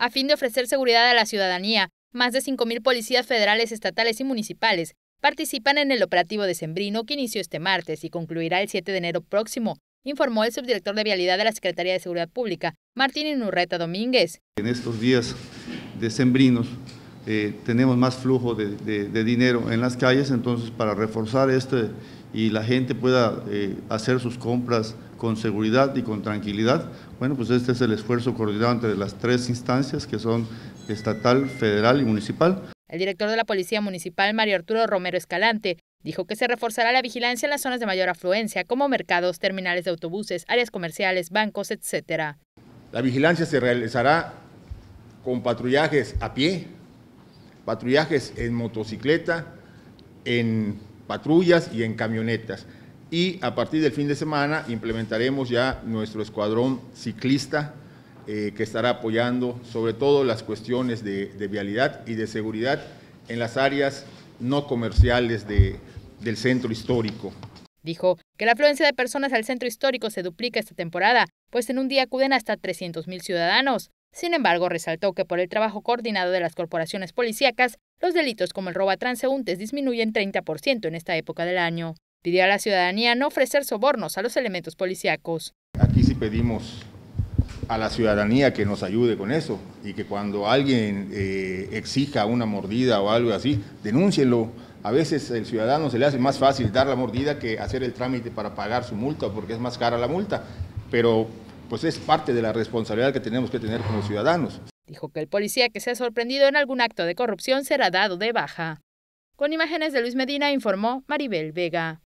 a fin de ofrecer seguridad a la ciudadanía. Más de 5.000 policías federales, estatales y municipales participan en el operativo de Sembrino que inició este martes y concluirá el 7 de enero próximo, informó el subdirector de Vialidad de la Secretaría de Seguridad Pública, Martín Inurreta Domínguez. En estos días decembrinos eh, tenemos más flujo de, dinero en las calles, entonces para reforzar esto eh, y la gente pueda eh, hacer sus compras con seguridad y con tranquilidad, bueno, pues este es el esfuerzo coordinado entre las tres instancias que son estatal, federal y municipal. El director de la Policía Municipal, Mario Arturo Romero Escalante, Dijo que se reforzará la vigilancia en las zonas de mayor afluencia, como mercados, terminales de autobuses, áreas comerciales, bancos, etc. La vigilancia se realizará con patrullajes a pie, patrullajes en motocicleta, en patrullas y en camionetas. Y a partir del fin de semana implementaremos ya nuestro escuadrón ciclista eh, que estará apoyando sobre todo las cuestiones de, vialidad y de seguridad en las áreas no comerciales del centro histórico. Dijo que la afluencia de personas al centro histórico se duplica esta temporada, pues en un día acuden hasta 300.000 ciudadanos. Sin embargo, resaltó que por el trabajo coordinado de las corporaciones policíacas, los delitos como el robo a transeúntes disminuyen 30% en esta época del año. Pidió a la ciudadanía no ofrecer sobornos a los elementos policíacos. Aquí sí pedimos a la ciudadanía que nos ayude con eso y que cuando alguien eh, exija una mordida o algo así, denúncielo. A veces el ciudadano se le hace más fácil dar la mordida que hacer el trámite para pagar su multa porque es más cara la multa, pero pues es parte de la responsabilidad que tenemos que tener como ciudadanos. Dijo que el policía que se ha sorprendido en algún acto de corrupción será dado de baja. Con imágenes de Luis Medina informó Maribel Vega.